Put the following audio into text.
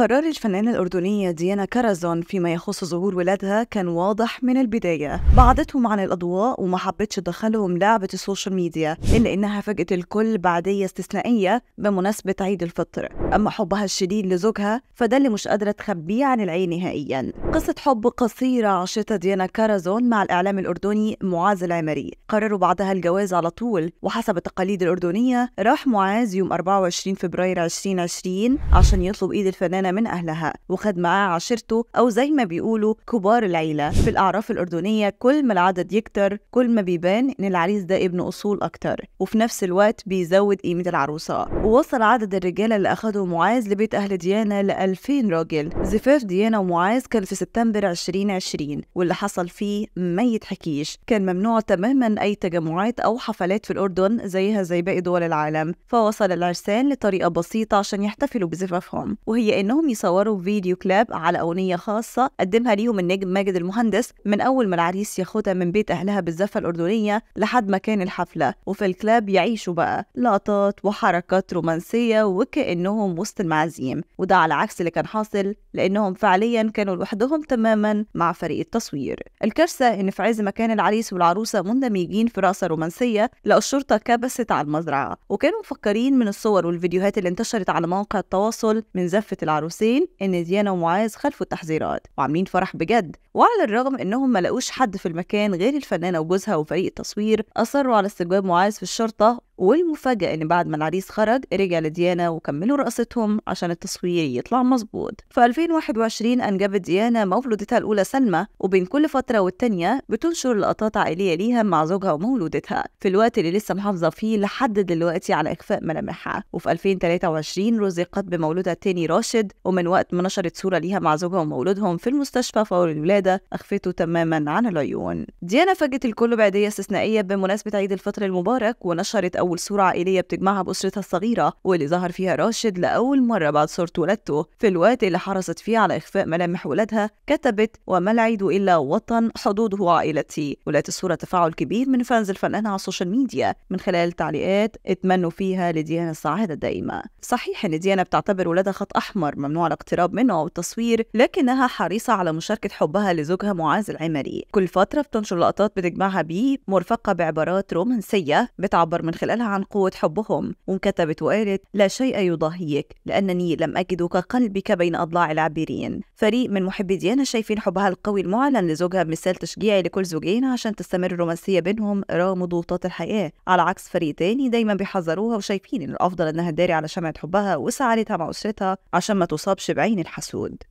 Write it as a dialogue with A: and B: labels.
A: قرار الفنانة الأردنية ديانا كرزون فيما يخص ظهور ولادها كان واضح من البداية بعدتهم عن الأضواء وما حبتش تدخلهم لعبة السوشيال ميديا إلا إنها فاجأت الكل بعدية استثنائية بمناسبة عيد الفطر أما حبها الشديد لزوجها فده اللي مش قادرة تخبيه عن العين نهائيا قصة حب قصيرة عاشتها ديانا كرزون مع الإعلام الأردني معاذ العمري قرروا بعدها الجواز على طول وحسب التقاليد الأردنية راح معاذ يوم 24 فبراير 2020 عشان يطلب إيد الفنانة من أهلها وخد معاه عشيرته أو زي ما بيقولوا كبار العيلة في الأعراف الأردنية كل ما العدد يكتر كل ما بيبان إن العريس ده ابن أصول أكتر وفي نفس الوقت بيزود قيمة العروسة ووصل عدد الرجالة اللي أخده معاذ لبيت أهل ديانا ل 2000 راجل زفاف ديانا ومعاذ كان في سبتمبر 2020 واللي حصل فيه ما يتحكيش كان ممنوع تماما أي تجمعات أو حفلات في الأردن زيها زي باقي دول العالم فوصل العرسان لطريقة بسيطة عشان يحتفلوا بزفافهم وهي إنهم انهم يصوروا فيديو كلاب على اغنيه خاصه قدمها ليهم النجم ماجد المهندس من اول ما العريس ياخدها من بيت اهلها بالزفه الاردنيه لحد مكان الحفله وفي الكلاب يعيشوا بقى لقطات وحركات رومانسيه وكانهم وسط المعازيم وده على عكس اللي كان حاصل لانهم فعليا كانوا لوحدهم تماما مع فريق التصوير الكارثه ان في عز مكان العريس والعروسه مندمجين في رقصه رومانسيه لقوا الشرطه كبست على المزرعه وكانوا مفكرين من الصور والفيديوهات اللي انتشرت على مواقع التواصل من زفه العروسه العروسين إن ديانا ومعاذ خلفوا التحذيرات وعاملين فرح بجد وعلى الرغم إنهم ما لقوش حد في المكان غير الفنانة وجوزها وفريق التصوير أصروا على استجواب معاذ في الشرطة والمفاجأة إن بعد ما العريس خرج رجع لديانا وكملوا رقصتهم عشان التصوير يطلع مظبوط في 2021 أنجبت ديانا مولودتها الأولى سلمى وبين كل فترة والتانية بتنشر لقطات عائلية ليها مع زوجها ومولودتها في الوقت اللي لسه محافظة فيه لحد دلوقتي على إخفاء ملامحها وفي 2023 رزقت بمولودها التاني راشد ومن وقت ما نشرت صورة ليها مع زوجها ومولودهم في المستشفى فور الولادة أخفته تماما عن العيون ديانا فاجت الكل بعيدية استثنائية بمناسبة عيد الفطر المبارك ونشرت أول أول صورة عائلية بتجمعها بأسرتها الصغيرة واللي ظهر فيها راشد لأول مرة بعد صورة ولادته في الوقت اللي حرصت فيه على إخفاء ملامح ولادها كتبت وما العيد إلا وطن حدوده عائلتي ولات الصورة تفاعل كبير من فانز الفنانة على السوشيال ميديا من خلال تعليقات اتمنوا فيها لديانا السعادة الدائمة صحيح إن ديانا بتعتبر ولادها خط أحمر ممنوع الاقتراب منه أو التصوير لكنها حريصة على مشاركة حبها لزوجها معاذ العمري كل فترة بتنشر لقطات بتجمعها بيه مرفقة بعبارات رومانسية بتعبر من خلالها سألها عن قوة حبهم وانكتبت وقالت لا شيء يضاهيك لأنني لم أجد كقلبك بين أضلاع العابرين فريق من محبي ديانا شايفين حبها القوي المعلن لزوجها مثال تشجيعي لكل زوجين عشان تستمر الرومانسية بينهم رغم ضغوطات الحياة على عكس فريق تاني دايما بيحذروها وشايفين إن الأفضل إنها تداري على شمعة حبها وسعادتها مع أسرتها عشان ما تصابش بعين الحسود